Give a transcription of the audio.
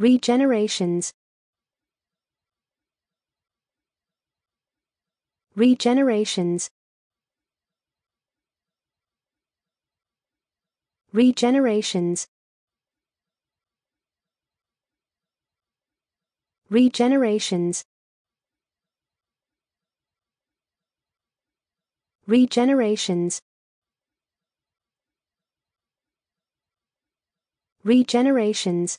Regenerations Regenerations Regenerations Regenerations Regenerations Regenerations